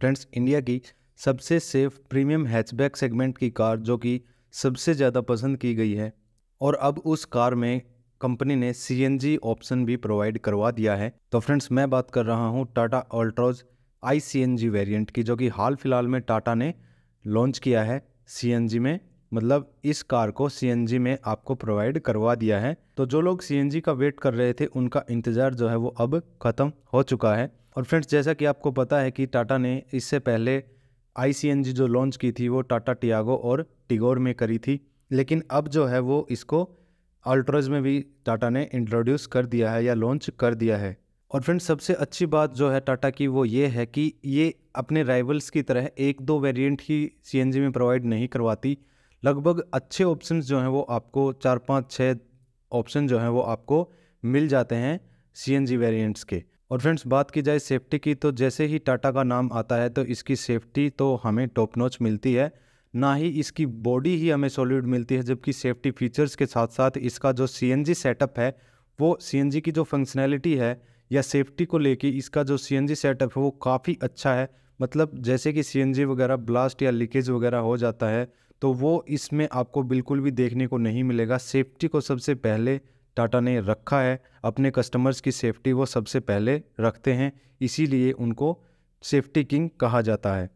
friends India की सबसे safe premium hatchback segment की कार जो कि सबसे ज़्यादा पसंद की गई है और अब उस कार में कंपनी ने सी ऑप्शन भी प्रोवाइड करवा दिया है तो फ्रेंड्स मैं बात कर रहा हूँ Tata Altroz I C variant की जो कि हाल फिलहाल में टाटा ने लॉन्च किया है सी में मतलब इस कार को सी में आपको प्रोवाइड करवा दिया है तो जो लोग सी का वेट कर रहे थे उनका इंतज़ार जो है वो अब ख़त्म हो चुका है और फ्रेंड्स जैसा कि आपको पता है कि टाटा ने इससे पहले आई जो लॉन्च की थी वो टाटा टियागो और टिगोर में करी थी लेकिन अब जो है वो इसको अल्ट्रोज में भी टाटा ने इंट्रोड्यूस कर दिया है या लॉन्च कर दिया है और फ्रेंड्स सबसे अच्छी बात जो है टाटा की वो ये है कि ये अपने राइवल्स की तरह एक दो वेरिएंट ही सीएनजी में प्रोवाइड नहीं करवाती लगभग अच्छे ऑप्शंस जो हैं वो आपको चार पाँच छः ऑप्शन जो हैं वो आपको मिल जाते हैं सीएनजी वेरिएंट्स के और फ्रेंड्स बात की जाए सेफ्टी की तो जैसे ही टाटा का नाम आता है तो इसकी सेफ्टी तो हमें टॉप नॉच मिलती है ना ही इसकी बॉडी ही हमें सॉलिड मिलती है जबकि सेफ्टी फीचर्स के साथ साथ इसका जो सी सेटअप है वो सी की जो फंक्शनैलिटी है या सेफ्टी को लेके इसका जो सी सेटअप है वो काफ़ी अच्छा है मतलब जैसे कि सी वगैरह ब्लास्ट या लीकेज वगैरह हो जाता है तो वो इसमें आपको बिल्कुल भी देखने को नहीं मिलेगा सेफ्टी को सबसे पहले टाटा ने रखा है अपने कस्टमर्स की सेफ्टी वो सबसे पहले रखते हैं इसीलिए उनको सेफ्टी किंग कहा जाता है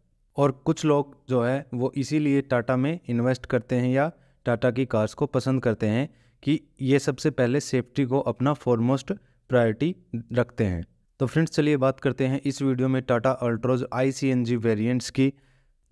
और कुछ लोग जो है वो इसीलिए टाटा में इन्वेस्ट करते हैं या टाटा की कार्स को पसंद करते हैं कि ये सबसे पहले सेफ्टी को अपना फॉरमोस्ट प्रायोरिटी रखते हैं तो फ्रेंड्स चलिए बात करते हैं इस वीडियो में Tata Altroz I C N G variants की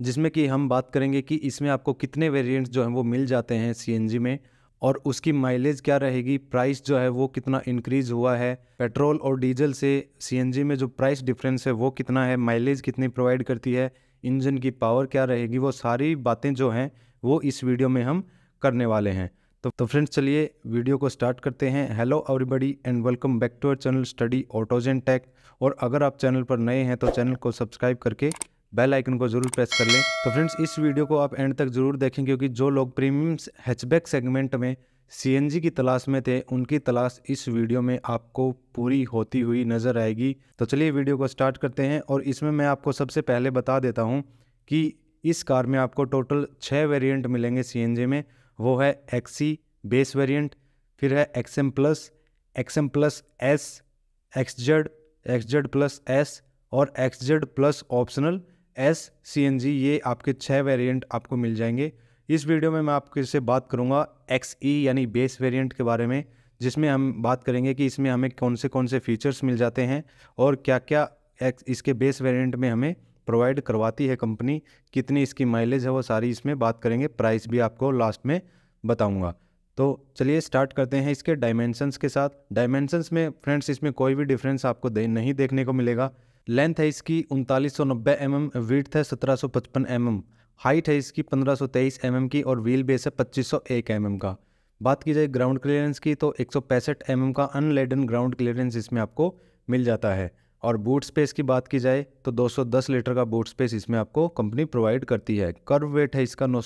जिसमें कि हम बात करेंगे कि इसमें आपको कितने वेरिएंट्स जो हैं वो मिल जाते हैं सी एन जी में और उसकी माइलेज क्या रहेगी प्राइस जो है वो कितना इंक्रीज हुआ है पेट्रोल और डीजल से सीएनजी में जो प्राइस डिफरेंस है वो कितना है माइलेज कितनी प्रोवाइड करती है इंजन की पावर क्या रहेगी वो सारी बातें जो हैं वो इस वीडियो में हम करने वाले हैं तो तो फ्रेंड्स चलिए वीडियो को स्टार्ट करते हैं hello everybody and welcome back to our channel study autos tech tech और अगर आप चैनल पर नए हैं तो चैनल को सब्सक्राइब करके बेल आइकन को जरूर प्रेस कर लें तो फ्रेंड्स इस वीडियो को आप एंड तक जरूर देखें क्योंकि जो लोग प्रीमियम हैचबैक सेगमेंट में सी की तलाश में थे उनकी तलाश इस वीडियो में आपको पूरी होती हुई नज़र आएगी तो चलिए वीडियो को स्टार्ट करते हैं और इसमें मैं आपको सबसे पहले बता देता हूँ कि इस कार में आपको टोटल छः वेरिएंट मिलेंगे सी में वो है एक्सी बेस वेरिएंट फिर है XM plus XM plus S XZ XZ plus S और XZ plus optional S C N G ये आपके छः वेरिएंट आपको मिल जाएंगे इस वीडियो में मैं आपके से बात करूँगा एक्स ई e, यानी बेस वेरिएंट के बारे में जिसमें हम बात करेंगे कि इसमें हमें कौन से कौन से फीचर्स मिल जाते हैं और क्या क्या इसके बेस वेरिएंट में हमें प्रोवाइड करवाती है कंपनी कितनी इसकी माइलेज है वो सारी इसमें बात करेंगे प्राइस भी आपको लास्ट में बताऊँगा तो चलिए स्टार्ट करते हैं इसके डायमेंशंस के साथ डायमेंशंस में फ्रेंड्स इसमें कोई भी डिफरेंस आपको दे, नहीं देखने को मिलेगा लेंथ है इसकी उनतालीस सौ नब्बे एम एम विथ है सत्रह सौ पचपन एम एम हाइट है इसकी पंद्रह सौ तेईस एम एम की और व्हील बेस है पच्चीस सौ एक एम एम का बात की जाए ग्राउंड क्लियरेंस की तो एक सौ पैंसठ एम एम का अनलेडन ग्राउंड क्लियरेंस इसमें आपको मिल जाता है और बूट स्पेस की बात की जाए तो 210 लीटर का बूट स्पेस इसमें आपको कंपनी प्रोवाइड करती है कर्व वेट है इसका नौ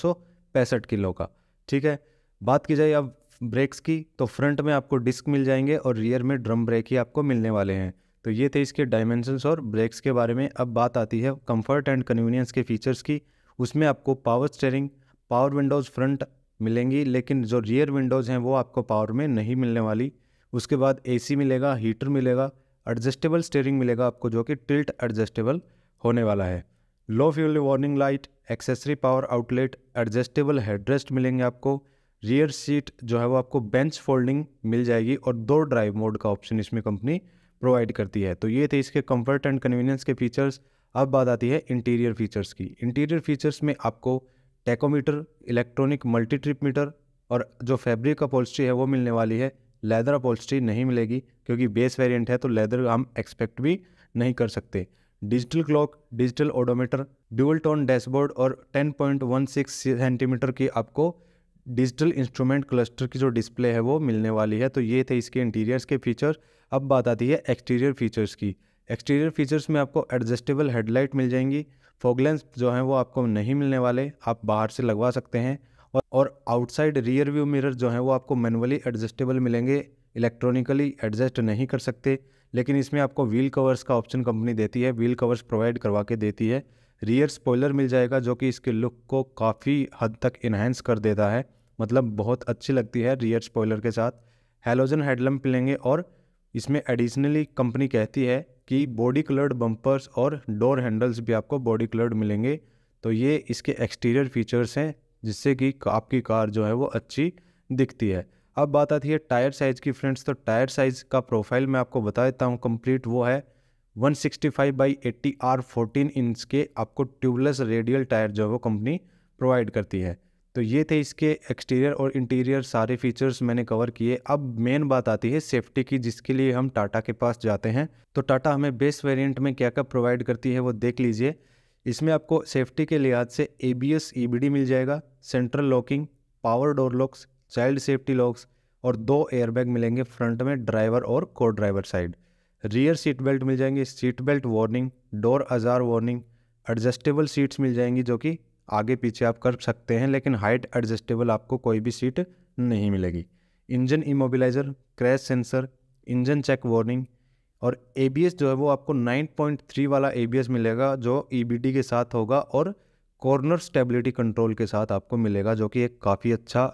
किलो का ठीक है बात की जाए अब ब्रेक्स की तो फ्रंट में आपको डिस्क मिल जाएंगे और रियर में ड्रम ब्रेक ही आपको मिलने वाले हैं तो ये थे इसके डायमेंशनस और ब्रेक्स के बारे में अब बात आती है कंफर्ट एंड कन्वीनियंस के फीचर्स की उसमें आपको power steering power windows front मिलेंगी लेकिन जो रियर विंडोज़ हैं वो आपको पावर में नहीं मिलने वाली उसके बाद एसी मिलेगा हीटर मिलेगा एडजस्टेबल स्टेयरिंग मिलेगा आपको जो कि टिल्ट एडजस्टेबल होने वाला है low fuel warning light accessory power outlet adjustable headrest मिलेंगे आपको रियर सीट जो है वो आपको बेंच फोल्डिंग मिल जाएगी और दो ड्राइव मोड का ऑप्शन इसमें कंपनी प्रोवाइड करती है तो ये थे इसके कंफर्ट एंड कन्वीनियंस के फीचर्स अब बात आती है इंटीरियर फीचर्स की इंटीरियर फीचर्स में आपको tachometer electronic multi trip meter और जो फैब्रिक अपोल्स्ट्री है वो मिलने वाली है लेदर अपोल्स्ट्री नहीं मिलेगी क्योंकि बेस वेरिएंट है तो लेदर हम एक्सपेक्ट भी नहीं कर सकते digital clock digital odometer dual tone dashboard और 10.16 सेंटीमीटर की आपको डिजिटल इंस्ट्रूमेंट क्लस्टर की जो डिस्प्ले है वो मिलने वाली है तो ये थे इसके इंटीरियर्स के फीचर अब बात आती है एक्सटीरियर फीचर्स की एक्सटीरियर फीचर्स में आपको एडजस्टेबल हेडलाइट मिल जाएंगी फोगलेंस जो हैं वो आपको नहीं मिलने वाले आप बाहर से लगवा सकते हैं और आउटसाइड रियर व्यू मिरर जो हैं वो आपको मैनुअली एडजस्टेबल मिलेंगे इलेक्ट्रॉनिकली एडजस्ट नहीं कर सकते लेकिन इसमें आपको व्हील कवर्स का ऑप्शन कंपनी देती है व्हील कवर्स प्रोवाइड करवा के देती है रियर स्पॉयलर मिल जाएगा जो कि इसके लुक को काफ़ी हद तक इन्हेंस कर देता है मतलब बहुत अच्छी लगती है रियर स्पॉयलर के साथ हेलोजन हेडलम्प मिलेंगे और इसमें एडिशनली कंपनी कहती है कि बॉडी कलर्ड बम्पर्स और डोर हैंडल्स भी आपको बॉडी कलर्ड मिलेंगे तो ये इसके एक्सटीरियर फीचर्स हैं जिससे कि आपकी कार जो है वो अच्छी दिखती है अब बात आती है टायर साइज़ की फ्रेंड्स तो टायर साइज़ का प्रोफाइल मैं आपको बता देता हूँ कंप्लीट वो है 165 by eighty R fourteen inch के आपको ट्यूबलेस रेडियल टायर जो है वो कंपनी प्रोवाइड करती है तो ये थे इसके एक्सटीरियर और इंटीरियर सारे फीचर्स मैंने कवर किए अब मेन बात आती है सेफ्टी की जिसके लिए हम टाटा के पास जाते हैं तो टाटा हमें बेस वेरिएंट में क्या क्या प्रोवाइड करती है वो देख लीजिए इसमें आपको सेफ्टी के लिहाज से A B S E B D मिल जाएगा central locking power door locks child safety locks और दो एयरबैग मिलेंगे फ्रंट में ड्राइवर और co-driver side rear seat belt मिल जाएंगे seat belt warning door ajar warning adjustable seats मिल जाएंगी जो कि आगे पीछे आप कर सकते हैं लेकिन हाइट एडजस्टेबल आपको कोई भी सीट नहीं मिलेगी engine immobiliser crash sensor engine check warning और ए जो है वो आपको 9.3 वाला ए मिलेगा जो ई e के साथ होगा और कॉर्नर स्टेबिलिटी कंट्रोल के साथ आपको मिलेगा जो कि एक काफ़ी अच्छा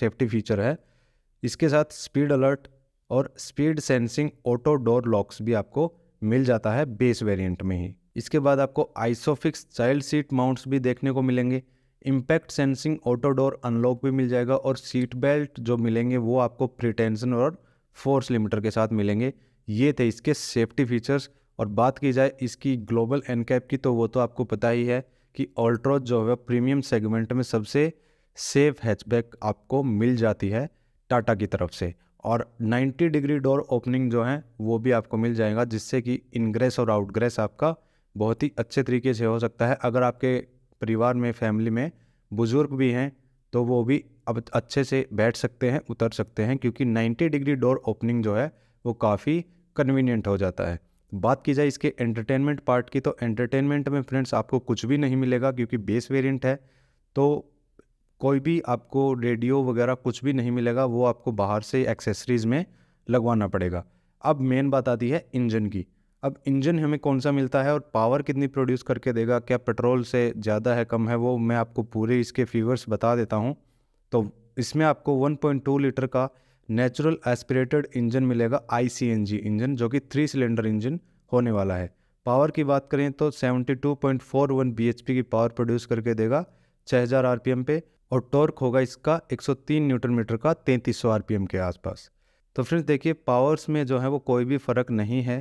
सेफ्टी फीचर है इसके साथ स्पीड अलर्ट और speed sensing auto door locks भी आपको मिल जाता है बेस वेरिएंट में ही इसके बाद आपको आइसोफिक्स चाइल्ड सीट माउंट्स भी देखने को मिलेंगे impact sensing auto door unlock भी मिल जाएगा और सीट बेल्ट जो मिलेंगे वो आपको प्रिटेंशन और फोर्स लिमिटर के साथ मिलेंगे ये थे इसके सेफ्टी फीचर्स और बात की जाए इसकी ग्लोबल एनकैप की तो वो तो आपको पता ही है कि ऑल्ट्रोज जो है प्रीमियम सेगमेंट में सबसे सेफ हैचबैक आपको मिल जाती है टाटा की तरफ से और 90 डिग्री डोर ओपनिंग जो है वो भी आपको मिल जाएगा जिससे कि इनग्रेस और आउटग्रेस आपका बहुत ही अच्छे तरीके से हो सकता है अगर आपके परिवार में फैमिली में बुज़ुर्ग भी हैं तो वो भी अब अच्छे से बैठ सकते हैं उतर सकते हैं क्योंकि 90 डिग्री डोर ओपनिंग जो है वो काफ़ी कन्वीनियंट हो जाता है बात की जाए इसके एंटरटेनमेंट पार्ट की तो एंटरटेनमेंट में फ्रेंड्स आपको कुछ भी नहीं मिलेगा क्योंकि बेस वेरियंट है तो कोई भी आपको रेडियो वगैरह कुछ भी नहीं मिलेगा वो आपको बाहर से एक्सेसरीज़ में लगवाना पड़ेगा अब मेन बात आती है इंजन की अब इंजन हमें कौन सा मिलता है और पावर कितनी प्रोड्यूस करके देगा क्या पेट्रोल से ज़्यादा है कम है वो मैं आपको पूरे इसके फीवर्स बता देता हूँ तो इसमें आपको 1.2 लीटर का नेचुरल एस्पिरेटेड इंजन मिलेगा आई इंजन जो कि थ्री सिलेंडर इंजन होने वाला है पावर की बात करें तो 72.41 टू की पावर प्रोड्यूस करके देगा 6000 आरपीएम पे और टॉर्क होगा इसका 103 न्यूटन मीटर का 3300 आरपीएम के आसपास तो फ्रेंड्स देखिए पावर्स में जो है वो कोई भी फ़र्क नहीं है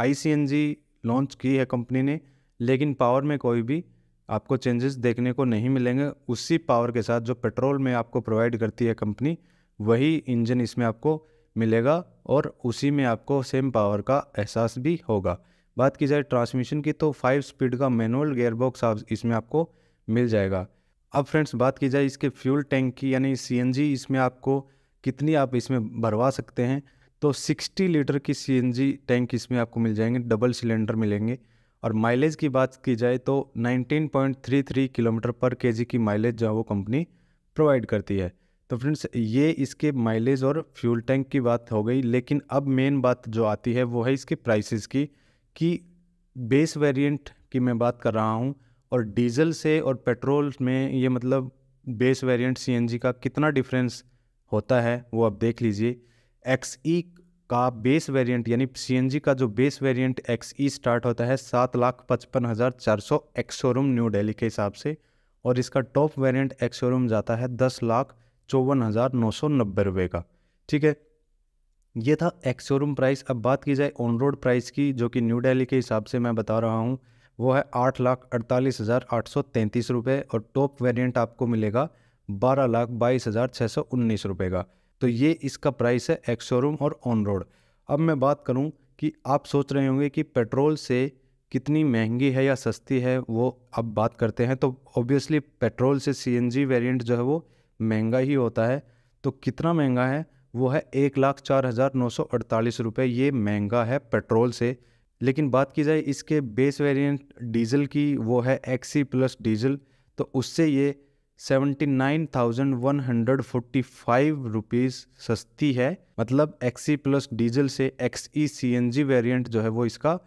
आईसीएनजी लॉन्च की है कंपनी ने लेकिन पावर में कोई भी आपको चेंजेस देखने को नहीं मिलेंगे उसी पावर के साथ जो पेट्रोल में आपको प्रोवाइड करती है कंपनी वही इंजन इसमें आपको मिलेगा और उसी में आपको सेम पावर का एहसास भी होगा बात की जाए ट्रांसमिशन की तो फाइव स्पीड का मैनुअल गेयरबॉक्स आप इसमें आपको मिल जाएगा अब फ्रेंड्स बात की जाए इसके फ्यूल टैंक की यानी सीएनजी इसमें आपको कितनी आप इसमें भरवा सकते हैं तो 60 लीटर की सीएनजी टैंक इसमें आपको मिल जाएंगे डबल सिलेंडर मिलेंगे और माइलेज की बात की जाए तो 19.33 किलोमीटर पर केजी की माइलेज जो है वो कंपनी प्रोवाइड करती है तो फ्रेंड्स ये इसके माइलेज और फ्यूल टैंक की बात हो गई लेकिन अब मेन बात जो आती है वो है इसके प्राइसेस की कि बेस वेरिएंट की मैं बात कर रहा हूँ और डीजल से और पेट्रोल में ये मतलब बेस वेरिएंट सीएनजी का कितना डिफरेंस होता है वो आप देख लीजिए एक्स ई का बेस वेरिएंट यानी सीएनजी का जो base variant X E start होता है सात लाख पचपन हज़ार चार सौ एक्स शोरूम न्यू दिल्ली के हिसाब से और इसका टॉप वेरिएंट एक्स शोरूम जाता है दस लाख चौवन हज़ार नौ सौ नब्बे रुपये का ठीक है ये था एक्स शोरूम प्राइस अब बात की जाए ऑन रोड प्राइस की जो कि न्यू दिल्ली के हिसाब से मैं बता रहा हूँ वो है आठ लाख अड़तालीस हज़ार आठ सौ तैंतीस रुपये और टॉप वेरिएंट आपको मिलेगा बारह लाख बाईस हज़ार छः सौ उन्नीस रुपये का तो ये इसका प्राइस है एक्स शोरूम और ऑन रोड अब मैं बात करूँ कि आप सोच रहे होंगे कि पेट्रोल से कितनी महंगी है या सस्ती है वो अब बात करते हैं तो ऑब्वियसली पेट्रोल से सी एन जी वेरियंट जो है वो महंगा ही होता है तो कितना महंगा है वो है एक लाख चार हज़ार नौ सौ अड़तालीस रुपये ये महंगा है पेट्रोल से लेकिन बात की जाए इसके बेस वेरिएंट डीजल की वो है एक्सी प्लस डीजल तो उससे ये seventy nine thousand one hundred forty five rupees सस्ती है मतलब एक्सी प्लस डीजल से X E C N G variant जो है वो इसका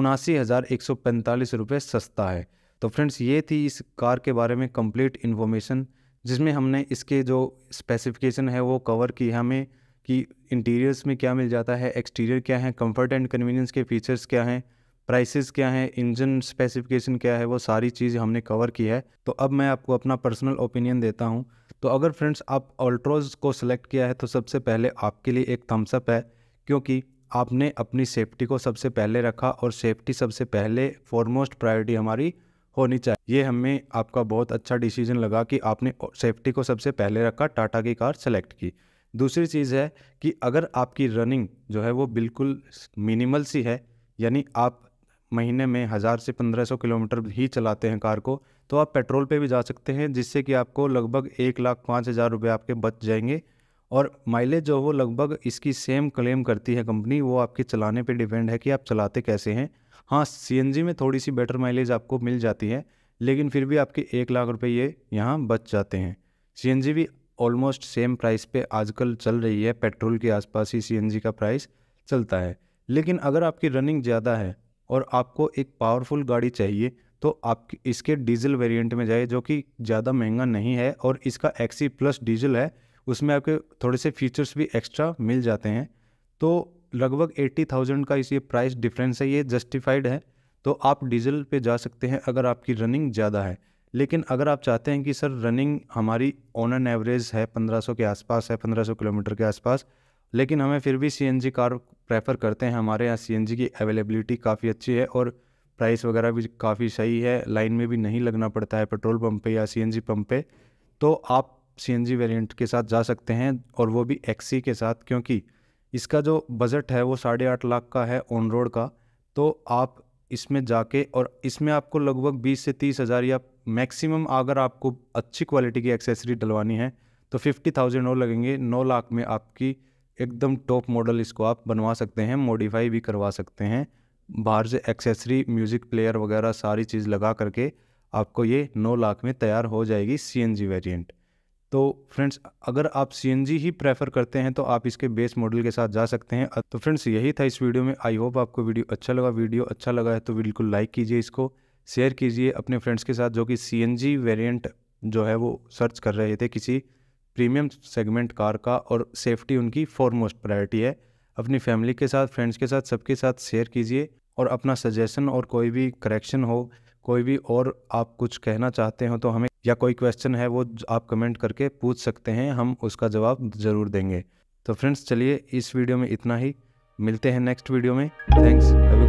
उनासी हज़ार एक सौ पैंतालीस रुपये सस्ता है तो फ्रेंड्स ये थी इस कार के बारे में कंप्लीट इन्फॉर्मेशन जिसमें हमने इसके जो स्पेसिफिकेशन है वो कवर की हमें कि इंटीरियर्स में क्या मिल जाता है एक्सटीरियर क्या है कंफर्ट एंड कन्वीनियंस के फीचर्स क्या हैं प्राइसेस क्या हैं इंजन स्पेसिफिकेशन क्या है वो सारी चीज़ हमने कवर की है तो अब मैं आपको अपना पर्सनल ओपिनियन देता हूँ तो अगर फ्रेंड्स आप अल्ट्रोज को सिलेक्ट किया है तो सबसे पहले आपके लिए एक थम्सअप है क्योंकि आपने अपनी सेफ्टी को सबसे पहले रखा और सेफ्टी सबसे पहले फॉरमोस्ट प्रायोरिटी हमारी होनी चाहिए ये हमें आपका बहुत अच्छा डिसीजन लगा कि आपने सेफ्टी को सबसे पहले रखा टाटा की कार सेलेक्ट की दूसरी चीज़ है कि अगर आपकी रनिंग जो है वो बिल्कुल मिनिमल सी है यानी आप महीने में हज़ार से पंद्रह सौ किलोमीटर ही चलाते हैं कार को तो आप पेट्रोल पे भी जा सकते हैं जिससे कि आपको लगभग एक लाख पाँच हज़ार रुपये आपके बच जाएंगे और माइलेज जो वो लगभग इसकी सेम क्लेम करती है कंपनी वो आपके चलाने पे डिपेंड है कि आप चलाते कैसे हैं हाँ सी में थोड़ी सी बेटर माइलेज आपको मिल जाती है लेकिन फिर भी आपके एक लाख रुपये ये यहाँ बच जाते हैं सी भी ऑलमोस्ट सेम प्राइस पे आजकल चल रही है पेट्रोल के आसपास ही सी का प्राइस चलता है लेकिन अगर आपकी रनिंग ज़्यादा है और आपको एक पावरफुल गाड़ी चाहिए तो आप इसके डीजल वेरिएंट में जाइए जो कि ज़्यादा महंगा नहीं है और इसका एक्सी प्लस डीजल है उसमें आपके थोड़े से फीचर्स भी एक्स्ट्रा मिल जाते हैं तो लगभग एट्टी थाउजेंड का इस ये प्राइस डिफरेंस है ये जस्टिफाइड है तो आप डीजल पे जा सकते हैं अगर आपकी रनिंग ज़्यादा है लेकिन अगर आप चाहते हैं कि सर रनिंग हमारी ऑन एन एवरेज है 1500 के आसपास है 1500 किलोमीटर के आसपास लेकिन हमें फिर भी सी कार प्रेफर करते हैं हमारे यहाँ सी की अवेलेबिलिटी काफ़ी अच्छी है और प्राइस वगैरह भी काफ़ी सही है लाइन में भी नहीं लगना पड़ता है पेट्रोल पम्प पे या सी पंप पे तो आप सी एन के साथ जा सकते हैं और वो भी एक्सी के साथ क्योंकि इसका जो बजट है वो साढ़े आठ लाख का है ऑन रोड का तो आप इसमें जाके और इसमें आपको लगभग बीस से तीस हज़ार या मैक्सिमम अगर आपको अच्छी क्वालिटी की एक्सेसरी डलवानी है तो फिफ्टी थाउजेंड और लगेंगे नौ लाख में आपकी एकदम टॉप मॉडल इसको आप बनवा सकते हैं मॉडिफाई भी करवा सकते हैं बाहर से एक्सेसरी म्यूज़िक प्लेयर वगैरह सारी चीज़ लगा करके आपको ये नौ लाख में तैयार हो जाएगी सी एन जी वेरियंट तो फ्रेंड्स अगर आप सी एन जी ही प्रेफर करते हैं तो आप इसके बेस मॉडल के साथ जा सकते हैं तो फ्रेंड्स यही था इस वीडियो में आई होप आपको वीडियो अच्छा लगा वीडियो अच्छा लगा है तो बिल्कुल लाइक कीजिए इसको शेयर कीजिए अपने फ्रेंड्स के साथ जो कि सी एन जी वेरियंट जो है वो सर्च कर रहे थे किसी प्रीमियम सेगमेंट कार का और सेफ्टी उनकी फॉरमोस्ट प्रायोरिटी है अपनी फैमिली के साथ फ्रेंड्स के साथ सबके साथ शेयर कीजिए और अपना सजेशन और कोई भी करेक्शन हो कोई भी और आप कुछ कहना चाहते हो तो हमें या कोई क्वेश्चन है वो आप कमेंट करके पूछ सकते हैं हम उसका जवाब ज़रूर देंगे तो फ्रेंड्स चलिए इस वीडियो में इतना ही मिलते हैं नेक्स्ट वीडियो में थैंक्स